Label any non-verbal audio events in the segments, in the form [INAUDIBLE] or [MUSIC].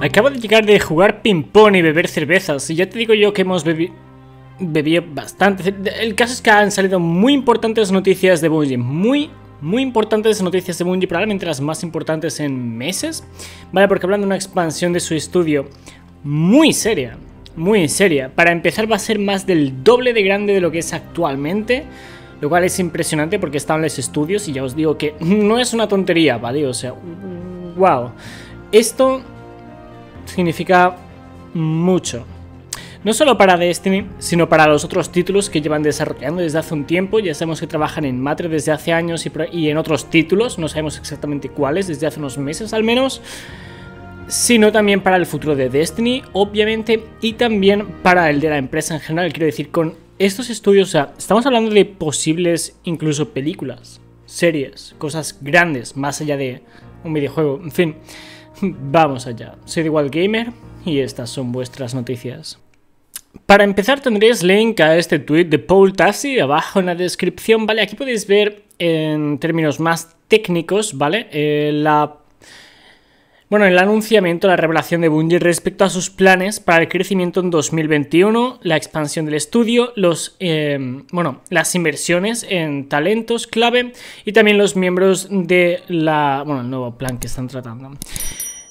Acabo de llegar de jugar ping-pong y beber cervezas. Y ya te digo yo que hemos bebido bastante. El caso es que han salido muy importantes noticias de Bungie. Muy, muy importantes noticias de Bungie. Probablemente las más importantes en meses. Vale, porque hablan de una expansión de su estudio muy seria. Muy seria. Para empezar va a ser más del doble de grande de lo que es actualmente. Lo cual es impresionante porque están los estudios y ya os digo que [LAUGHS] no es una tontería, ¿vale? O sea, wow. Esto significa mucho. No solo para Destiny, sino para los otros títulos que llevan desarrollando desde hace un tiempo. Ya sabemos que trabajan en Matrix desde hace años y, y en otros títulos, no sabemos exactamente cuáles, desde hace unos meses al menos sino también para el futuro de Destiny, obviamente, y también para el de la empresa en general. Quiero decir, con estos estudios, o sea, estamos hablando de posibles incluso películas, series, cosas grandes, más allá de un videojuego, en fin. [LAUGHS] Vamos allá, soy igual gamer y estas son vuestras noticias. Para empezar tendréis link a este tweet de Paul Tassi abajo en la descripción, ¿vale? Aquí podéis ver en términos más técnicos, ¿vale? Eh, la... Bueno, el anunciamiento, la revelación de Bungie respecto a sus planes para el crecimiento en 2021, la expansión del estudio, los, eh, bueno, las inversiones en talentos clave y también los miembros de la, bueno, el nuevo plan que están tratando.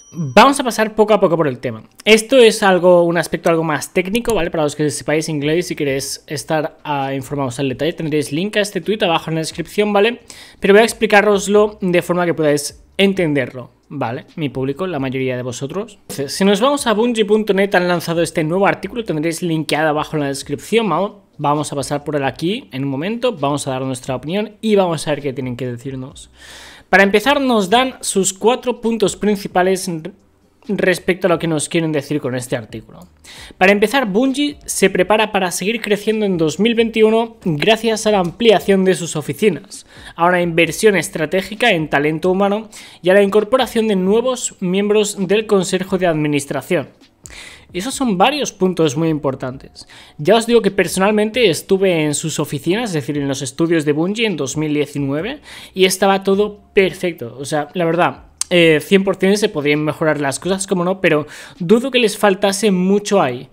Vamos a pasar poco a poco por el tema. Esto es algo, un aspecto algo más técnico, ¿vale? Para los que sepáis inglés y queréis estar ah, informados al detalle, tendréis link a este tweet abajo en la descripción, ¿vale? Pero voy a explicaroslo de forma que podáis entenderlo, ¿vale? Mi público, la mayoría de vosotros. si nos vamos a bungie.net, han lanzado este nuevo artículo, tendréis linkeado abajo en la descripción, Vamos a pasar por él aquí en un momento, vamos a dar nuestra opinión y vamos a ver qué tienen que decirnos. Para empezar nos dan sus cuatro puntos principales respecto a lo que nos quieren decir con este artículo. Para empezar, Bungie se prepara para seguir creciendo en 2021 gracias a la ampliación de sus oficinas, a una inversión estratégica en talento humano y a la incorporación de nuevos miembros del Consejo de Administración. Esos son varios puntos muy importantes. Ya os digo que personalmente estuve en sus oficinas, es decir, en los estudios de Bungie en 2019, y estaba todo perfecto. O sea, la verdad, 100% eh, se podían mejorar las cosas, como no, pero dudo que les faltase mucho ahí.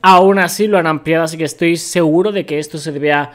Aún así lo han ampliado, así que estoy seguro de que esto se debe a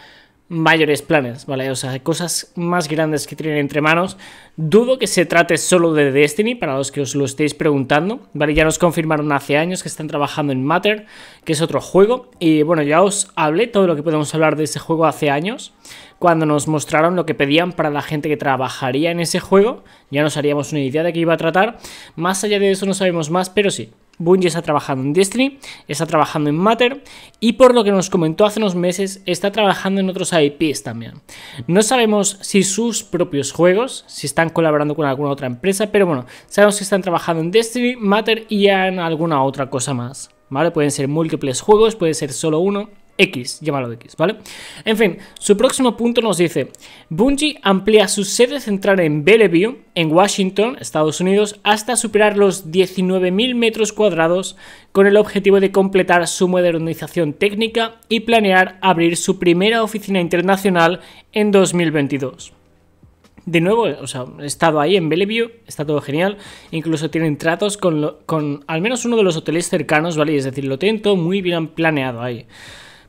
mayores planes, ¿vale? O sea, cosas más grandes que tienen entre manos. Dudo que se trate solo de Destiny, para los que os lo estéis preguntando, ¿vale? Ya nos confirmaron hace años que están trabajando en Matter, que es otro juego. Y bueno, ya os hablé todo lo que podemos hablar de ese juego hace años, cuando nos mostraron lo que pedían para la gente que trabajaría en ese juego. Ya nos haríamos una idea de qué iba a tratar. Más allá de eso no sabemos más, pero sí, Bungie está trabajando en Destiny, está trabajando en Matter y por lo que nos comentó hace unos meses está trabajando en otros IPs también. No sabemos si sus propios juegos, si están colaborando con alguna otra empresa, pero bueno, sabemos que están trabajando en Destiny, Matter y en alguna otra cosa más. ¿Vale? Pueden ser múltiples juegos, puede ser solo uno. X, llámalo X, ¿vale? En fin, su próximo punto nos dice, Bungie amplía su sede central en Bellevue, en Washington, Estados Unidos, hasta superar los 19.000 metros cuadrados con el objetivo de completar su modernización técnica y planear abrir su primera oficina internacional en 2022 de nuevo, o sea, he estado ahí en Bellevue, está todo genial. Incluso tienen tratos con, con, al menos uno de los hoteles cercanos, ¿vale? Es decir, lo tengo muy bien planeado ahí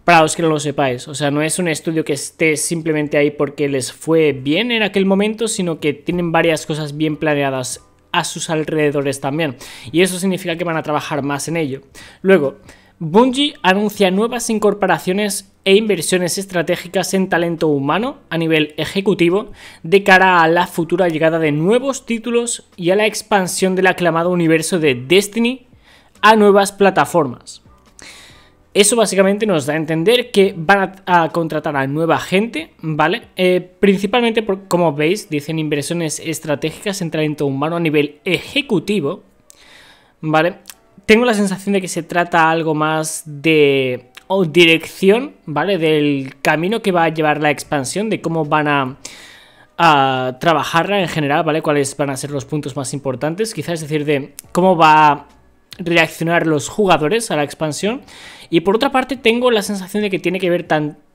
para los que no lo sepáis. O sea, no es un estudio que esté simplemente ahí porque les fue bien en aquel momento, sino que tienen varias cosas bien planeadas a sus alrededores también. Y eso significa que van a trabajar más en ello. Luego, Bungie anuncia nuevas incorporaciones e inversiones estratégicas en talento humano a nivel ejecutivo de cara a la futura llegada de nuevos títulos y a la expansión del aclamado universo de Destiny a nuevas plataformas. Eso básicamente nos da a entender que van a, contratar a nueva gente, ¿vale? Eh, principalmente, por, como veis, dicen inversiones estratégicas en todo humano a nivel ejecutivo, ¿vale? Tengo la sensación de que se trata algo más de dirección, ¿vale? Del camino que va a llevar la expansión, de cómo van a, a trabajarla en general, ¿vale? Cuáles van a ser los puntos más importantes, quizás, es decir, de cómo va reaccionar los jugadores a la expansión. Y por otra parte, tengo la sensación de que tiene que ver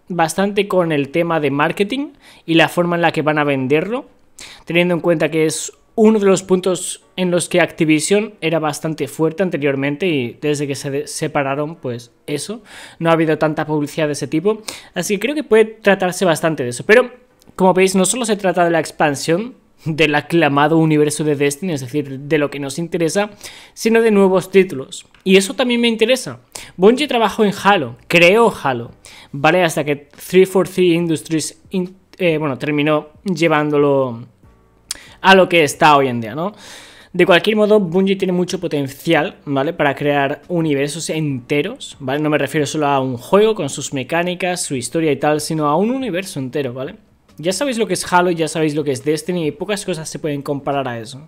bastante con el tema de marketing y la forma en la que van a venderlo, teniendo en cuenta que es uno de los puntos en los que Activision era bastante fuerte anteriormente y desde que se separaron, pues eso, no ha habido tanta publicidad de ese tipo. Así que creo que puede tratarse bastante de eso. Pero, como veis, no solo se trata de la expansión del aclamado universo de Destiny, es decir, de lo que nos interesa, sino de nuevos títulos. Y eso también me interesa. Bungie trabajó en Halo, creó Halo, ¿vale? Hasta que 343 Industries, eh, bueno, terminó llevándolo a lo que está hoy en día, ¿no? De cualquier modo, Bungie tiene mucho potencial, ¿vale? Para crear universos enteros, ¿vale? No me refiero solo a un juego con sus mecánicas, su historia y tal, sino a un universo entero, ¿vale? Ya sabéis lo que es Halo, ya sabéis lo que es Destiny y pocas cosas se pueden comparar a eso.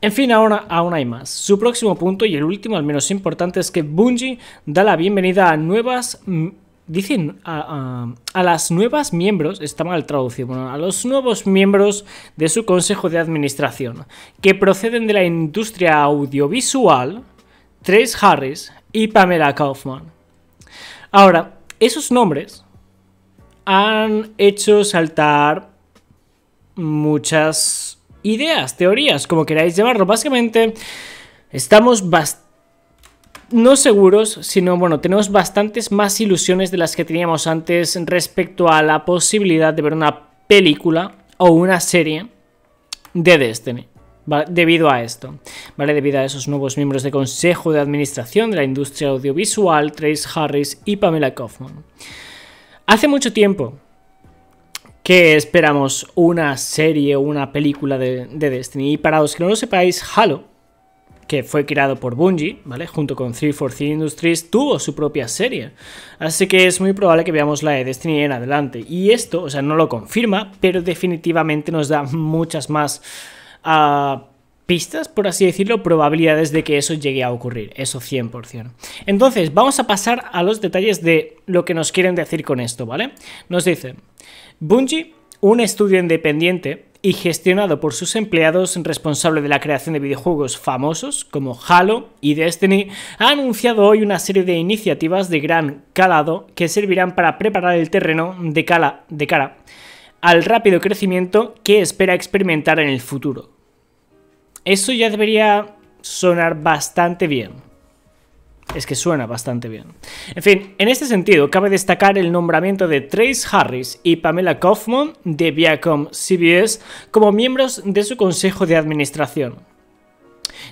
En fin, ahora aún hay más. Su próximo punto y el último, al menos importante, es que Bungie da la bienvenida a nuevas dicen a, las nuevas miembros, está mal traducido, bueno, a los nuevos miembros de su consejo de administración, que proceden de la industria audiovisual, Trace Harris y Pamela Kaufman. Ahora, esos nombres han hecho saltar muchas ideas, teorías, como queráis llamarlo. Básicamente, estamos no seguros, sino bueno, tenemos bastantes más ilusiones de las que teníamos antes respecto a la posibilidad de ver una película o una serie de Destiny. Debido a esto, ¿vale? Debido a esos nuevos miembros de consejo de administración de la industria audiovisual, Trace Harris y Pamela Kaufman. Hace mucho tiempo que esperamos una serie o una película de, Destiny. Y para los que no lo sepáis, Halo, que fue creado por Bungie, ¿vale? Junto con 343 Industries, tuvo su propia serie. Así que es muy probable que veamos la de Destiny en adelante. Y esto, o sea, no lo confirma, pero definitivamente nos da muchas más... Ah, pistas, por así decirlo, probabilidades de que eso llegue a ocurrir, eso 100%. Entonces, vamos a pasar a los detalles de lo que nos quieren decir con esto, ¿vale? Nos dicen, Bungie, un estudio independiente y gestionado por sus empleados, responsable de la creación de videojuegos famosos como Halo y Destiny, ha anunciado hoy una serie de iniciativas de gran calado que servirán para preparar el terreno de, cala, de cara al rápido crecimiento que espera experimentar en el futuro eso ya debería sonar bastante bien. Es que suena bastante bien. En fin, en este sentido, cabe destacar el nombramiento de Trace Harris y Pamela Kaufman de Viacom CBS como miembros de su consejo de administración.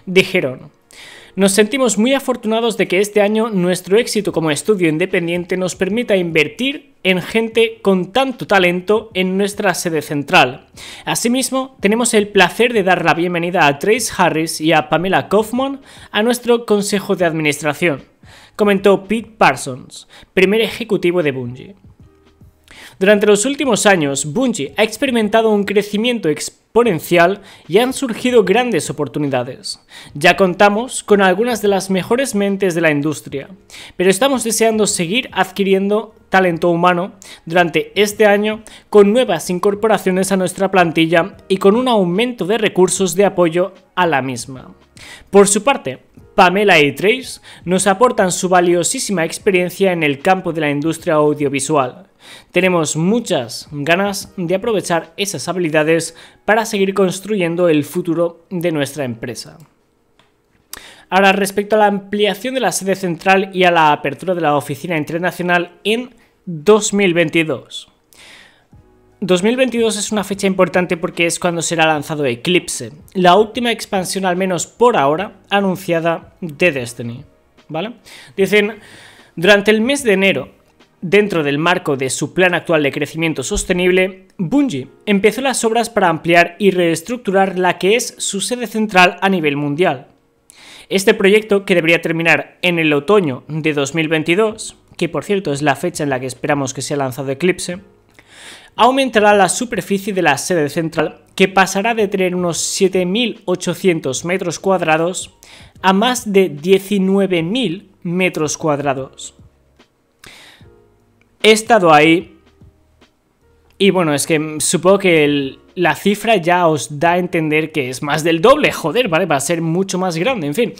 Dijeron, nos sentimos muy afortunados de que este año nuestro éxito como estudio independiente nos permita invertir en gente con tanto talento en nuestra sede central. Asimismo, tenemos el placer de dar la bienvenida a Trace Harris y a Pamela Kaufman a nuestro consejo de administración, comentó Pete Parsons, primer ejecutivo de Bungie. Durante los últimos años, Bungie ha experimentado un crecimiento exponencial exponencial y han surgido grandes oportunidades. Ya contamos con algunas de las mejores mentes de la industria, pero estamos deseando seguir adquiriendo talento humano durante este año con nuevas incorporaciones a nuestra plantilla y con un aumento de recursos de apoyo a la misma. Por su parte, Pamela y Trace nos aportan su valiosísima experiencia en el campo de la industria audiovisual, tenemos muchas ganas de aprovechar esas habilidades para seguir construyendo el futuro de nuestra empresa. Ahora, respecto a la ampliación de la sede central y a la apertura de la oficina internacional en 2022. 2022 es una fecha importante porque es cuando será lanzado Eclipse, la última expansión al menos por ahora anunciada de Destiny, ¿vale? Dicen, durante el mes de enero Dentro del marco de su plan actual de crecimiento sostenible, Bungie empezó las obras para ampliar y reestructurar la que es su sede central a nivel mundial. Este proyecto, que debería terminar en el otoño de 2022, que por cierto es la fecha en la que esperamos que sea lanzado Eclipse, aumentará la superficie de la sede central, que pasará de tener unos 7.800 metros cuadrados a más de 19.000 metros cuadrados. He estado ahí. Y bueno, es que supongo que la cifra ya os da a entender que es más del doble, joder, ¿vale? Va a ser mucho más grande, en fin.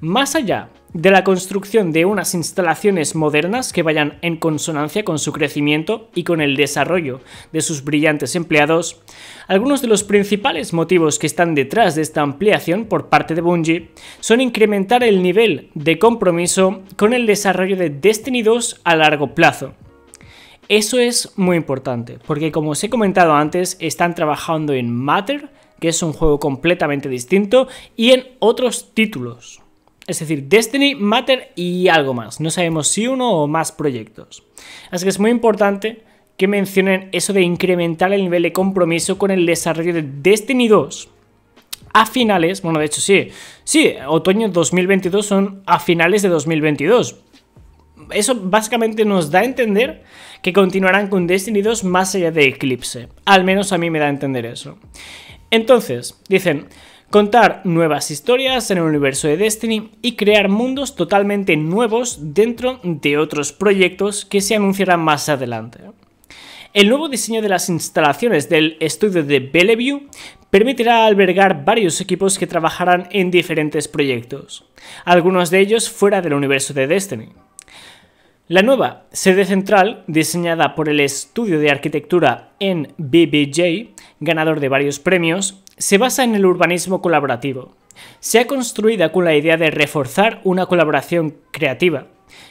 Más allá de la construcción de unas instalaciones modernas que vayan en consonancia con su crecimiento y con el desarrollo de sus brillantes empleados, algunos de los principales motivos que están detrás de esta ampliación por parte de Bungie son incrementar el nivel de compromiso con el desarrollo de Destiny 2 a largo plazo, eso es muy importante, porque como os he comentado antes, están trabajando en Matter, que es un juego completamente distinto, y en otros títulos. Es decir, Destiny, Matter y algo más. No sabemos si uno o más proyectos. Así que es muy importante que mencionen eso de incrementar el nivel de compromiso con el desarrollo de Destiny 2 a finales, bueno, de hecho sí, sí, otoño 2022 son a finales de 2022, eso básicamente nos da a entender que continuarán con Destiny 2 más allá de Eclipse. Al menos a mí me da a entender eso. Entonces, dicen, contar nuevas historias en el universo de Destiny y crear mundos totalmente nuevos dentro de otros proyectos que se anunciarán más adelante. El nuevo diseño de las instalaciones del estudio de Bellevue permitirá albergar varios equipos que trabajarán en diferentes proyectos, algunos de ellos fuera del universo de Destiny. La nueva sede central, diseñada por el estudio de arquitectura en BBJ, ganador de varios premios, se basa en el urbanismo colaborativo. Se ha construido con la idea de reforzar una colaboración creativa,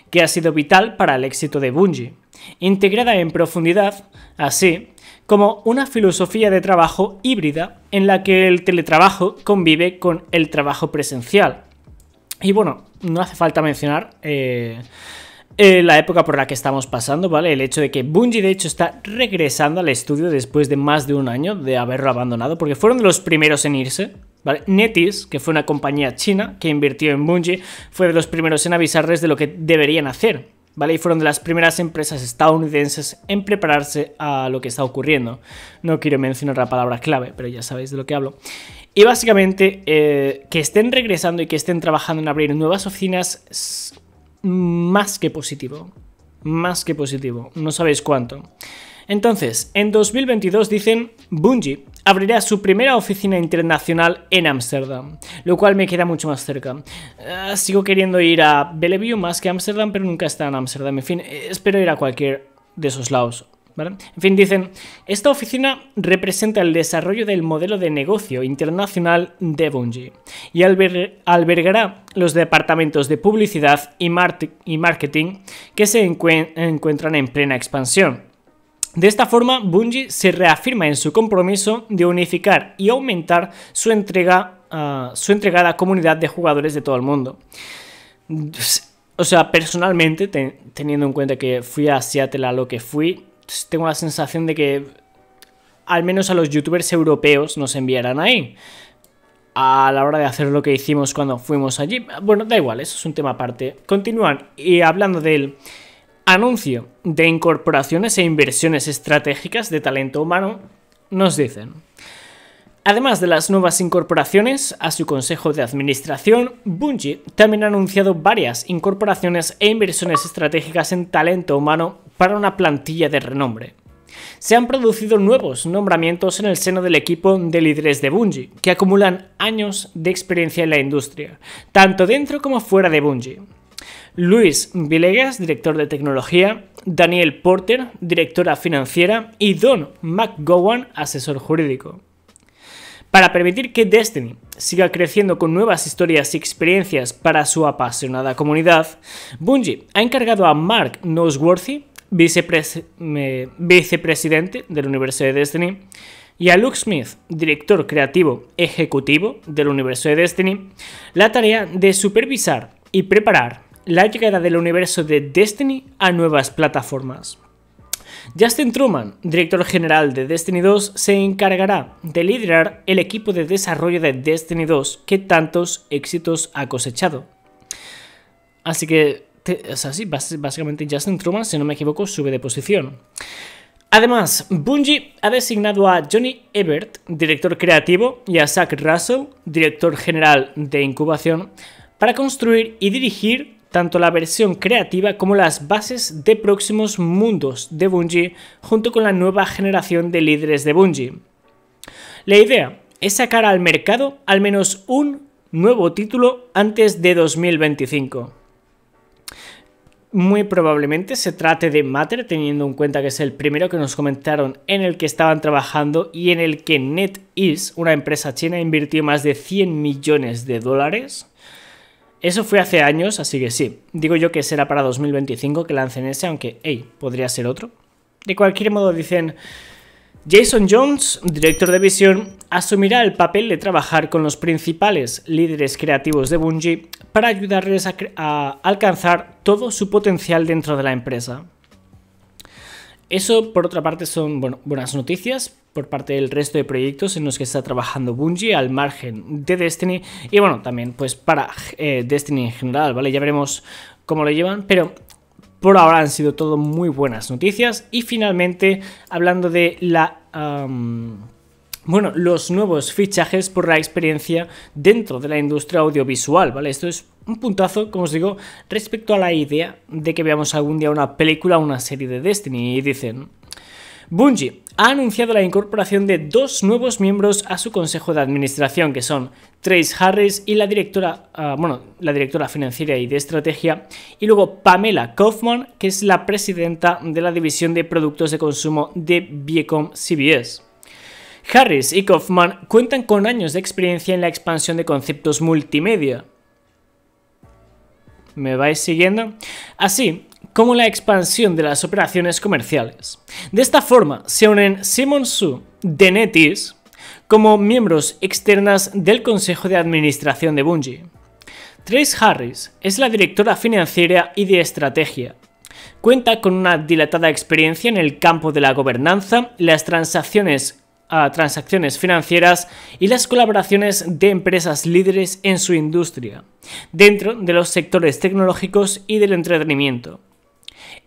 que ha sido vital para el éxito de Bungie, integrada en profundidad, así como una filosofía de trabajo híbrida en la que el teletrabajo convive con el trabajo presencial. Y bueno, no hace falta mencionar... Eh, eh, la época por la que estamos pasando, ¿vale? El hecho de que Bungie, de hecho, está regresando al estudio después de más de un año de haberlo abandonado, porque fueron de los primeros en irse. ¿Vale? Netis, que fue una compañía china que invirtió en Bungie, fue de los primeros en avisarles de lo que deberían hacer, ¿vale? Y fueron de las primeras empresas estadounidenses en prepararse a lo que está ocurriendo. No quiero mencionar la palabra clave, pero ya sabéis de lo que hablo. Y básicamente, eh, que estén regresando y que estén trabajando en abrir nuevas oficinas más que positivo. Más que positivo. No sabéis cuánto. Entonces, en 2022 dicen Bungie abrirá su primera oficina internacional en Ámsterdam, lo cual me queda mucho más cerca. Ah, sigo queriendo ir a Bellevue más que a Ámsterdam, pero nunca está en Ámsterdam. En fin, eh, espero ir a cualquier de esos lados. En fin, dicen, esta oficina representa el desarrollo del modelo de negocio internacional de Bungie y albergará los departamentos de publicidad y, marketing que se encuentran en plena expansión. De esta forma, Bungie se reafirma en su compromiso de unificar y aumentar su, entrega, a ah, su entregada comunidad de jugadores de todo el mundo. O sea, personalmente, teniendo en cuenta que fui a Seattle a lo que fui, pues, tengo la sensación de que al menos a los youtubers europeos nos enviarán ahí. A la hora de hacer lo que hicimos cuando fuimos allí. Bueno, da igual, eso es un tema aparte. Continúan. Y hablando del anuncio de incorporaciones e inversiones estratégicas de talento humano, nos dicen. Además de las nuevas incorporaciones a su consejo de administración, Bungie también ha anunciado varias incorporaciones e inversiones estratégicas en talento humano para una plantilla de renombre. Se han producido nuevos nombramientos en el seno del equipo de líderes de Bungie, que acumulan años de experiencia en la industria, tanto dentro como fuera de Bungie. Luis Villegas, director de tecnología, Daniel Porter, directora financiera, y Don McGowan, asesor jurídico. Para permitir que Destiny siga creciendo con nuevas historias y experiencias para su apasionada comunidad, Bungie ha encargado a Mark Noseworthy, vicepresidente del universo de Destiny, y a Luke Smith, director creativo ejecutivo del universo de Destiny, la tarea de supervisar y preparar la llegada del universo de Destiny a nuevas plataformas. Justin Truman, director general de Destiny 2, se encargará de liderar el equipo de desarrollo de Destiny 2 que tantos éxitos ha cosechado. Así que o sea, básicamente Justin Truman, si no me equivoco, sube de posición. Además, Bungie ha designado a Johnny Ebert, director creativo, y a Zach Russell, director general de incubación, para construir y dirigir tanto la versión creativa como las bases de próximos mundos de Bungie junto con la nueva generación de líderes de Bungie. La idea es sacar al mercado al menos un nuevo título antes de 2025. Muy probablemente se trate de Matter, teniendo en cuenta que es el primero que nos comentaron en el que estaban trabajando y en el que NetEase, una empresa china, invirtió más de 100 millones de dólares. Eso fue hace años, así que sí, digo yo que será para 2025 que lancen ese, aunque, hey, podría ser otro. De cualquier modo dicen, Jason Jones, director de visión, asumirá el papel de trabajar con los principales líderes creativos de Bungie para ayudarles a, alcanzar todo su potencial dentro de la empresa. Eso, por otra parte, son buenas noticias por parte del resto de proyectos en los que está trabajando Bungie al margen de Destiny y bueno, también pues para eh, Destiny en general, ¿vale? Ya veremos cómo lo llevan, pero por ahora han sido todo muy buenas noticias. Y finalmente, hablando de la... bueno, los nuevos fichajes por la experiencia dentro de la industria audiovisual, ¿vale? Esto es un puntazo, como os digo, respecto a la idea de que veamos algún día una película o una serie de Destiny y dicen, Bungie ha anunciado la incorporación de dos nuevos miembros a su consejo de administración, que son Trace Harris y la directora, ah, la directora financiera y de estrategia, y luego Pamela Kaufman, que es la presidenta de la división de productos de consumo de Viecom CBS. Harris y Kaufman cuentan con años de experiencia en la expansión de conceptos multimedia. ¿Me vais siguiendo? Así, como la expansión de las operaciones comerciales. De esta forma se unen Simon Su de Netis como miembros externas del Consejo de Administración de Bungie. Trace Harris es la directora financiera y de estrategia. Cuenta con una dilatada experiencia en el campo de la gobernanza, las transacciones ah, financieras y las colaboraciones de empresas líderes en su industria, dentro de los sectores tecnológicos y del entretenimiento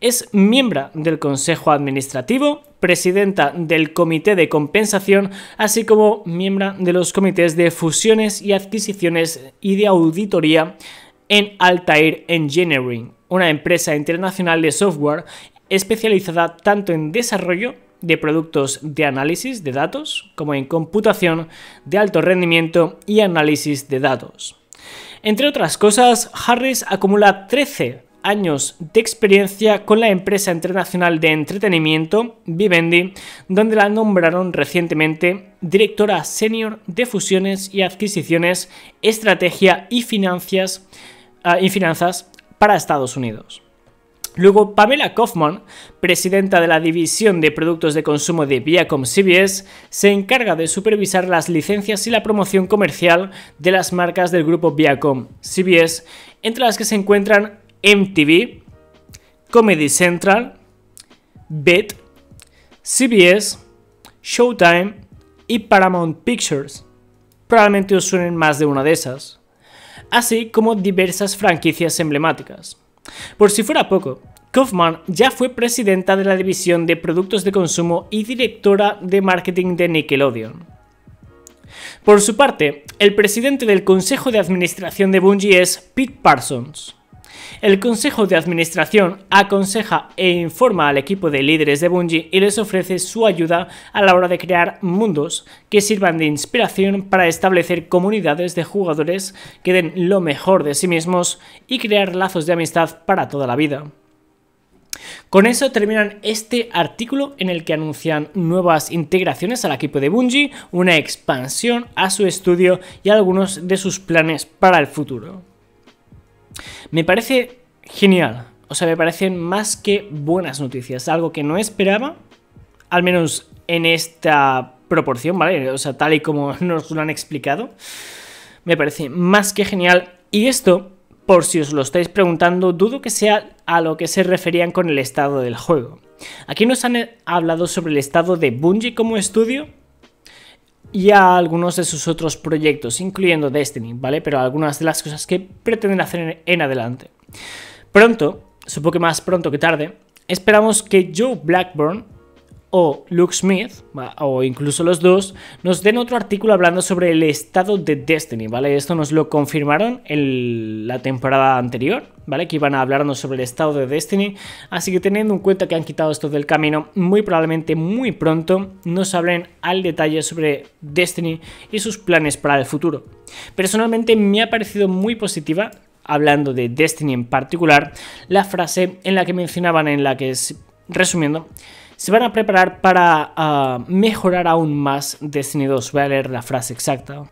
es miembro del Consejo Administrativo, presidenta del Comité de Compensación, así como miembro de los comités de fusiones y adquisiciones y de auditoría en Altair Engineering, una empresa internacional de software especializada tanto en desarrollo de productos de análisis de datos como en computación de alto rendimiento y análisis de datos. Entre otras cosas, Harris acumula 13 años de experiencia con la empresa internacional de entretenimiento Vivendi, donde la nombraron recientemente directora senior de fusiones y adquisiciones, estrategia y, finanzas ah, finanzas para Estados Unidos. Luego, Pamela Kaufman, presidenta de la División de Productos de Consumo de Viacom CBS, se encarga de supervisar las licencias y la promoción comercial de las marcas del grupo Viacom CBS, entre las que se encuentran MTV, Comedy Central, BET, CBS, Showtime y Paramount Pictures. Probablemente os suenen más de una de esas. Así como diversas franquicias emblemáticas. Por si fuera poco, Kaufman ya fue presidenta de la división de productos de consumo y directora de marketing de Nickelodeon. Por su parte, el presidente del consejo de administración de Bungie es Pete Parsons. El Consejo de Administración aconseja e informa al equipo de líderes de Bungie y les ofrece su ayuda a la hora de crear mundos que sirvan de inspiración para establecer comunidades de jugadores que den lo mejor de sí mismos y crear lazos de amistad para toda la vida. Con eso terminan este artículo en el que anuncian nuevas integraciones al equipo de Bungie, una expansión a su estudio y algunos de sus planes para el futuro. Me parece genial. O sea, me parecen más que buenas noticias. Algo que no esperaba, al menos en esta proporción, ¿vale? O sea, tal y como [LAUGHS] nos lo han explicado. Me parece más que genial. Y esto, por si os lo estáis preguntando, dudo que sea a lo que se referían con el estado del juego. Aquí nos han eh, hablado sobre el estado de Bungie como estudio y a algunos de sus otros proyectos, incluyendo Destiny, ¿vale? Pero algunas de las cosas que pretenden hacer en adelante. Pronto, supongo que más pronto que tarde, esperamos que Joe Blackburn o Luke Smith, o incluso los dos, nos den otro artículo hablando sobre el estado de Destiny, ¿vale? Esto nos lo confirmaron en la temporada anterior, ¿vale? Que iban a hablarnos sobre el estado de Destiny, así que teniendo en cuenta que han quitado esto del camino, muy probablemente muy pronto nos hablen al detalle sobre Destiny y sus planes para el futuro. Personalmente me ha parecido muy positiva hablando de Destiny en particular, la frase en la que mencionaban, en la que es, resumiendo, se van a preparar para ah, mejorar aún más Destiny 2. Voy a leer la frase exacta.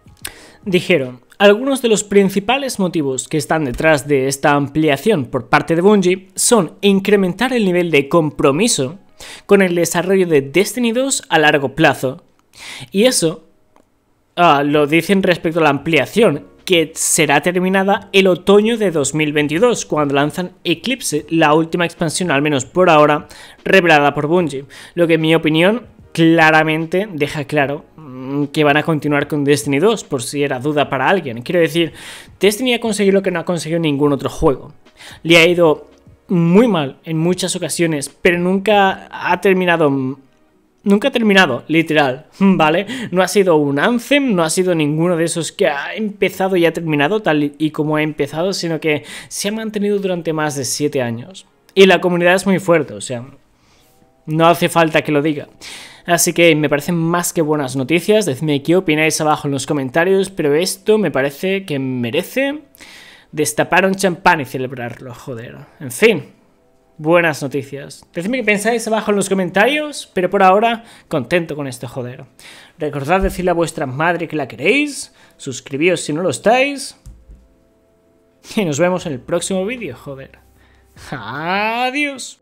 Dijeron, algunos de los principales motivos que están detrás de esta ampliación por parte de Bungie son incrementar el nivel de compromiso con el desarrollo de Destiny 2 a largo plazo. Y eso ah, lo dicen respecto a la ampliación que será terminada el otoño de 2022, cuando lanzan Eclipse, la última expansión, al menos por ahora, revelada por Bungie. Lo que en mi opinión claramente deja claro mm, que van a continuar con Destiny 2, por si era duda para alguien. Quiero decir, Destiny ha conseguido lo que no ha conseguido ningún otro juego. Le ha ido muy mal en muchas ocasiones, pero nunca ha terminado Nunca ha terminado, literal, [LAUGHS] ¿vale? No ha sido un Anthem, no ha sido ninguno de esos que ha empezado y ha terminado tal y como ha empezado, sino que se ha mantenido durante más de 7 años. Y la comunidad es muy fuerte, o sea, no hace falta que lo diga. Así que me parecen más que buenas noticias, decidme qué opináis abajo en los comentarios, pero esto me parece que merece destapar un champán y celebrarlo, joder. En fin, buenas noticias. Decidme qué pensáis abajo en los comentarios, pero por ahora contento con este joder. Recordad decirle a vuestra madre que la queréis, suscribíos si no lo estáis, y nos vemos en el próximo vídeo, joder. Adiós.